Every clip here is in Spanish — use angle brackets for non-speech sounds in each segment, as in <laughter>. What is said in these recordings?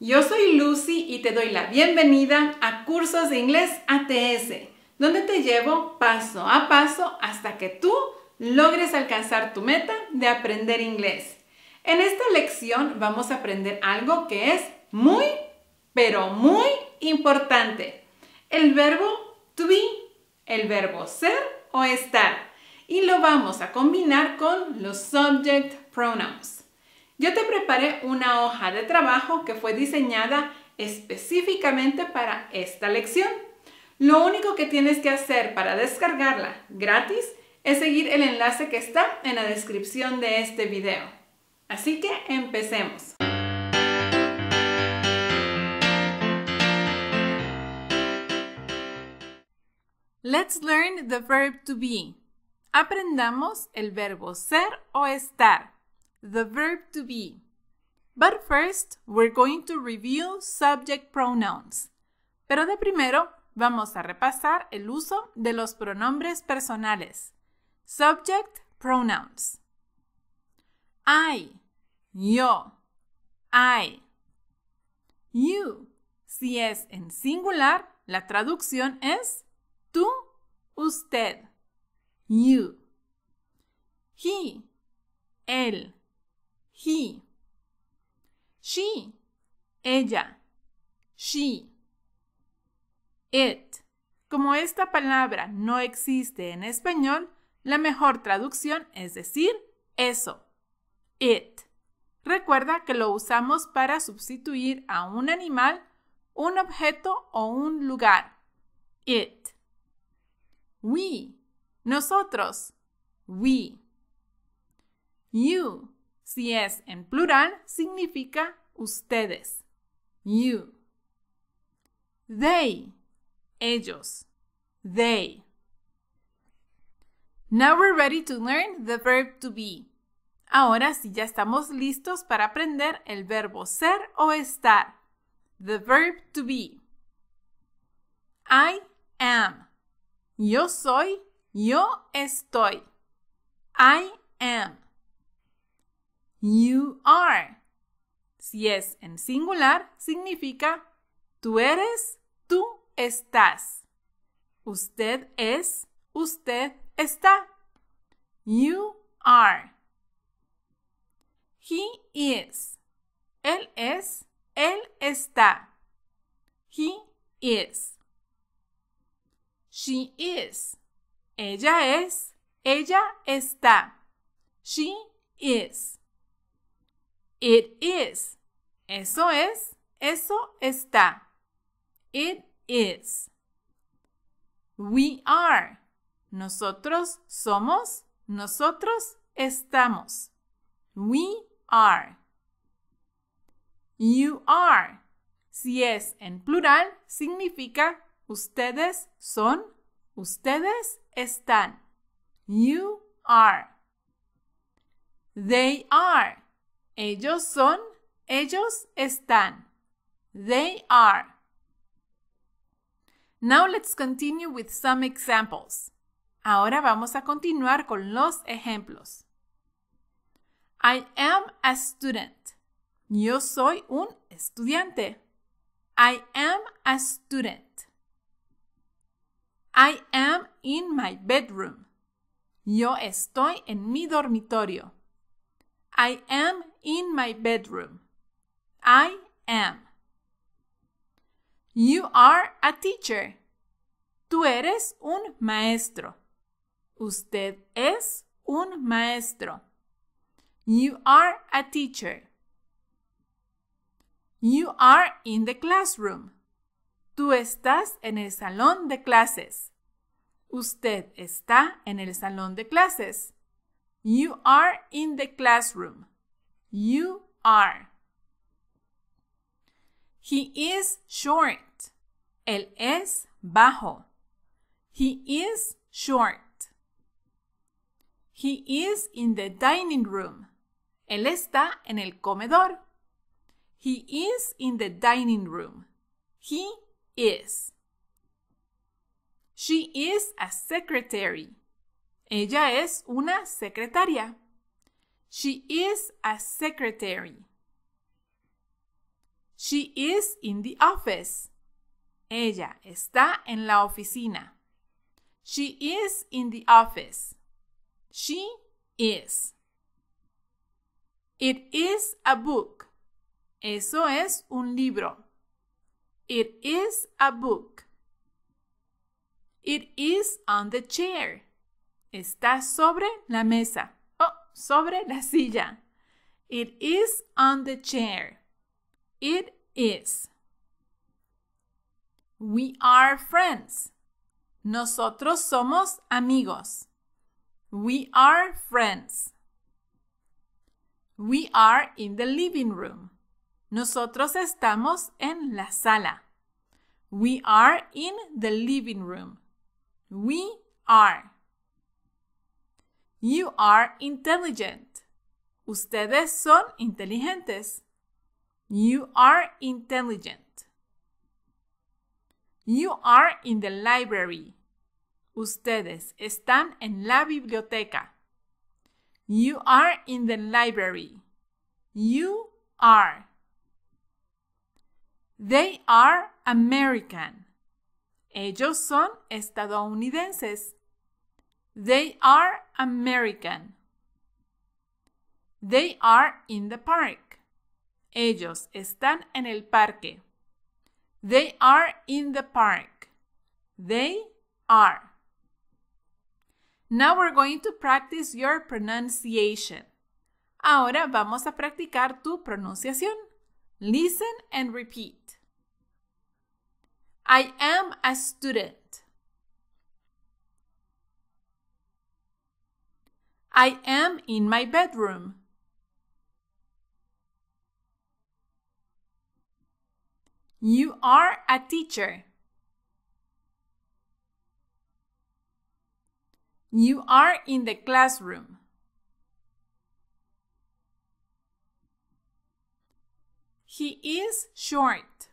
Yo soy Lucy y te doy la bienvenida a Cursos de Inglés ATS, donde te llevo paso a paso hasta que tú logres alcanzar tu meta de aprender inglés. En esta lección vamos a aprender algo que es muy, pero muy importante. El verbo to be, el verbo ser o estar. Y lo vamos a combinar con los subject pronouns. Yo te preparé una hoja de trabajo que fue diseñada específicamente para esta lección. Lo único que tienes que hacer para descargarla gratis es seguir el enlace que está en la descripción de este video. Así que empecemos. Let's learn the verb to be. Aprendamos el verbo ser o estar. The verb to be. But first, we're going to review subject pronouns. Pero de primero, vamos a repasar el uso de los pronombres personales. Subject pronouns. I, yo, I. You. Si es en singular, la traducción es tú, usted. You. He, él he, she, ella, she, it. Como esta palabra no existe en español, la mejor traducción es decir eso, it. Recuerda que lo usamos para sustituir a un animal, un objeto o un lugar. It. We. Nosotros. We. You. Si es en plural, significa ustedes. You. They. Ellos. They. Now we're ready to learn the verb to be. Ahora sí ya estamos listos para aprender el verbo ser o estar. The verb to be. I am. Yo soy. Yo estoy. I am. You are. Si es en singular, significa tú eres, tú estás. Usted es, usted está. You are. He is. Él es, él está. He is. She is. Ella es, ella está. She is. It is. Eso es. Eso está. It is. We are. Nosotros somos. Nosotros estamos. We are. You are. Si es en plural, significa ustedes son, ustedes están. You are. They are ellos son, ellos están. They are. Now let's continue with some examples. Ahora vamos a continuar con los ejemplos. I am a student. Yo soy un estudiante. I am a student. I am in my bedroom. Yo estoy en mi dormitorio. I am in my bedroom. I am. You are a teacher. Tú eres un maestro. Usted es un maestro. You are a teacher. You are in the classroom. Tú estás en el salón de clases. Usted está en el salón de clases. You are in the classroom. You are. He is short. Él es bajo. He is short. He is in the dining room. Él está en el comedor. He is in the dining room. He is. She is a secretary. Ella es una secretaria. She is a secretary. She is in the office. Ella está en la oficina. She is in the office. She is. It is a book. Eso es un libro. It is a book. It is on the chair. Está sobre la mesa sobre la silla. It is on the chair. It is. We are friends. Nosotros somos amigos. We are friends. We are in the living room. Nosotros estamos en la sala. We are in the living room. We are. You are intelligent. Ustedes son inteligentes. You are intelligent. You are in the library. Ustedes están en la biblioteca. You are in the library. You are. They are American. Ellos son estadounidenses. They are American. They are in the park. Ellos están en el parque. They are in the park. They are. Now we're going to practice your pronunciation. Ahora vamos a practicar tu pronunciación. Listen and repeat. I am a student. I am in my bedroom. You are a teacher. You are in the classroom. He is short.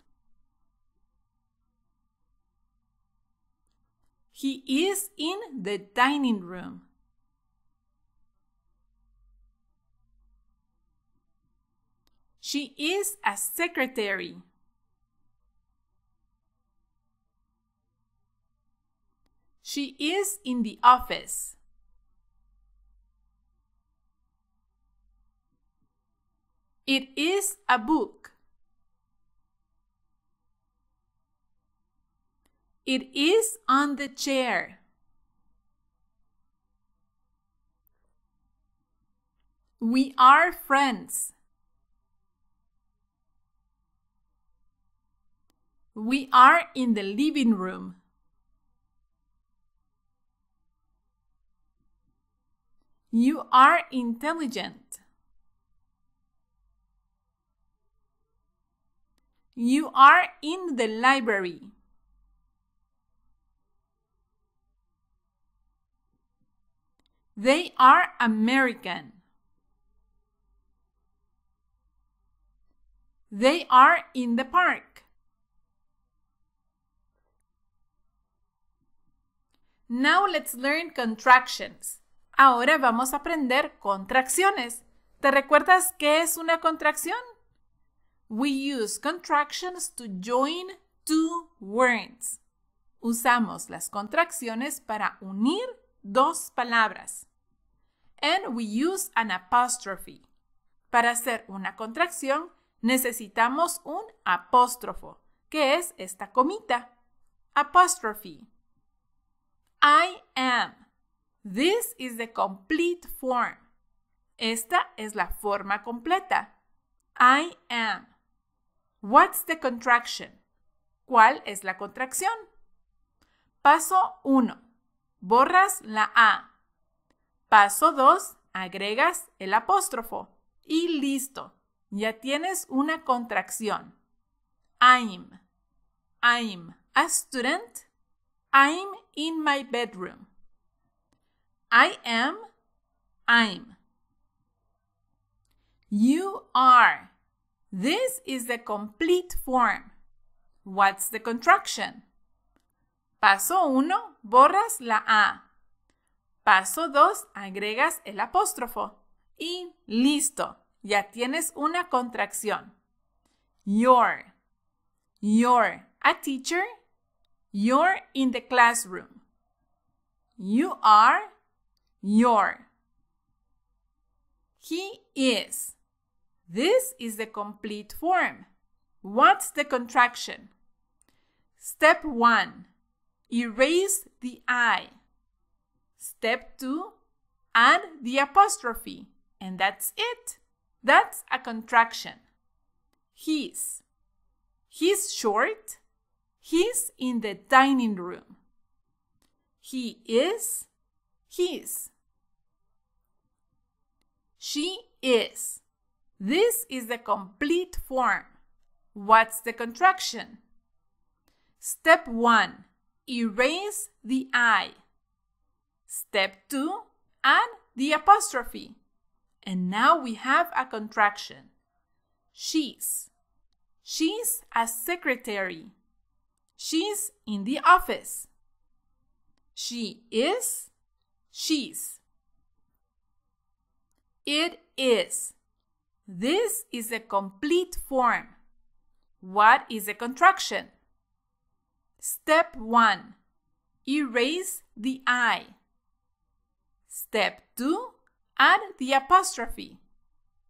He is in the dining room. She is a secretary. She is in the office. It is a book. It is on the chair. We are friends. We are in the living room. You are intelligent. You are in the library. They are American. They are in the park. Now let's learn contractions. Ahora vamos a aprender contracciones. ¿Te recuerdas qué es una contracción? We use contractions to join two words. Usamos las contracciones para unir dos palabras. And we use an apostrophe. Para hacer una contracción necesitamos un apóstrofo, que es esta comita. Apostrophe. I am. This is the complete form. Esta es la forma completa. I am. What's the contraction? ¿Cuál es la contracción? Paso 1. Borras la A. Paso 2. Agregas el apóstrofo. Y listo. Ya tienes una contracción. I'm. I'm a student I'm in my bedroom. I am, I'm. You are. This is the complete form. What's the contraction? Paso uno, borras la A. Paso dos, agregas el apóstrofo. Y listo, ya tienes una contracción. Your. You're a teacher You're in the classroom. You are your. He is. This is the complete form. What's the contraction? Step 1. Erase the I. Step 2. Add the apostrophe. And that's it. That's a contraction. He's. He's short. He's in the dining room. He is he's. She is. This is the complete form. What's the contraction? Step 1. Erase the I. Step 2. Add the apostrophe. And now we have a contraction. She's. She's a secretary. She's in the office. She is, she's. It is. This is a complete form. What is a contraction? Step 1. Erase the I. Step 2. Add the apostrophe.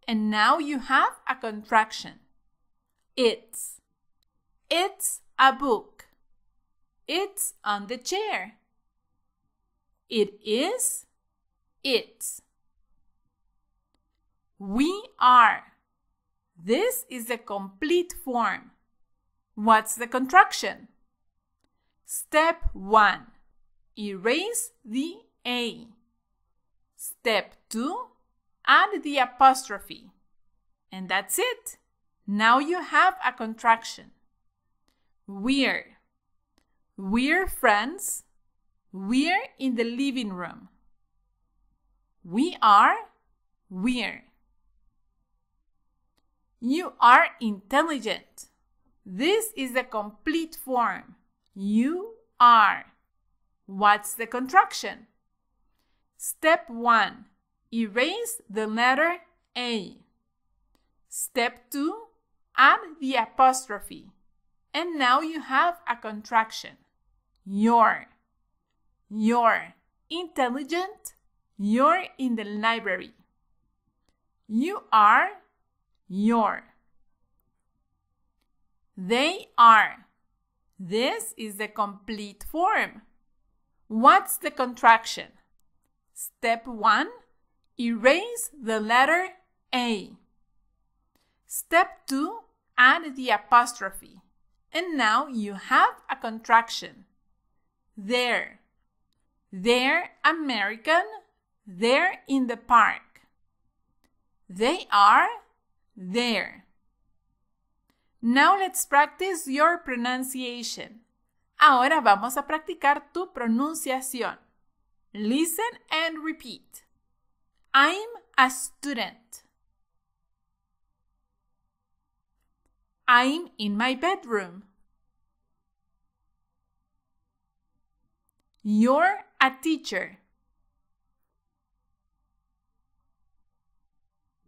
And now you have a contraction. It's. It's a book. It's on the chair. It is. It's. We are. This is the complete form. What's the contraction? Step 1. Erase the A. Step 2. Add the apostrophe. And that's it. Now you have a contraction. Weird. We're friends. We're in the living room. We are. We're. You are intelligent. This is the complete form. You are. What's the contraction? Step 1. Erase the letter A. Step 2. Add the apostrophe. And now you have a contraction. You're. You're intelligent. You're in the library. You are. your. They are. This is the complete form. What's the contraction? Step 1. Erase the letter A. Step 2. Add the apostrophe. And now you have a contraction there. They're American. They're in the park. They are there. Now let's practice your pronunciation. Ahora vamos a practicar tu pronunciación. Listen and repeat. I'm a student. I'm in my bedroom. You're a teacher.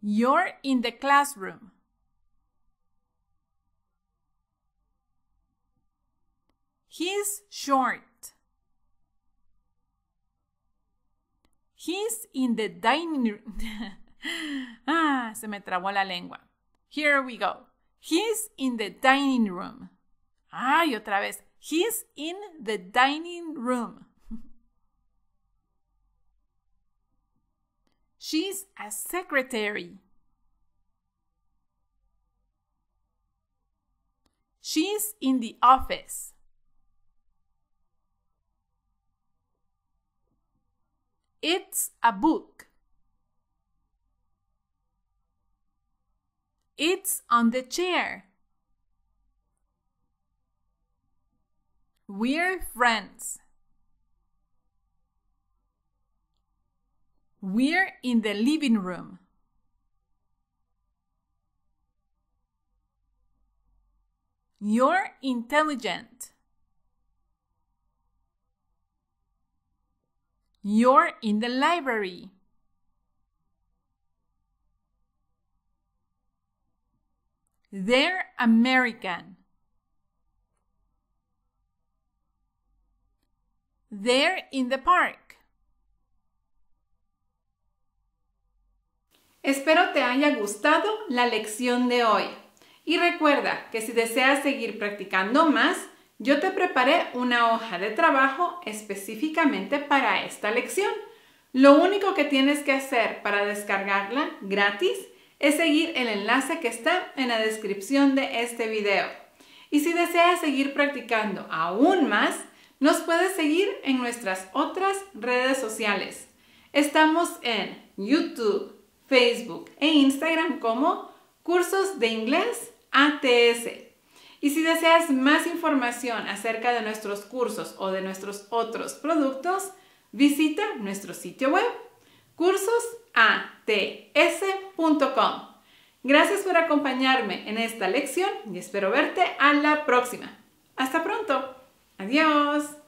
You're in the classroom. He's short. He's in the dining room. <laughs> ah, se me trabó la lengua. Here we go. He's in the dining room. Ay, otra vez. He's in the dining room. She's a secretary. She's in the office. It's a book. It's on the chair. We're friends. We're in the living room. You're intelligent. You're in the library. They're American. They're in the park. Espero te haya gustado la lección de hoy. Y recuerda que si deseas seguir practicando más, yo te preparé una hoja de trabajo específicamente para esta lección. Lo único que tienes que hacer para descargarla gratis es seguir el enlace que está en la descripción de este video. Y si deseas seguir practicando aún más, nos puedes seguir en nuestras otras redes sociales. Estamos en YouTube, Facebook e Instagram como Cursos de Inglés ATS. Y si deseas más información acerca de nuestros cursos o de nuestros otros productos, visita nuestro sitio web cursosats.com. Gracias por acompañarme en esta lección y espero verte a la próxima. Hasta pronto. Adiós.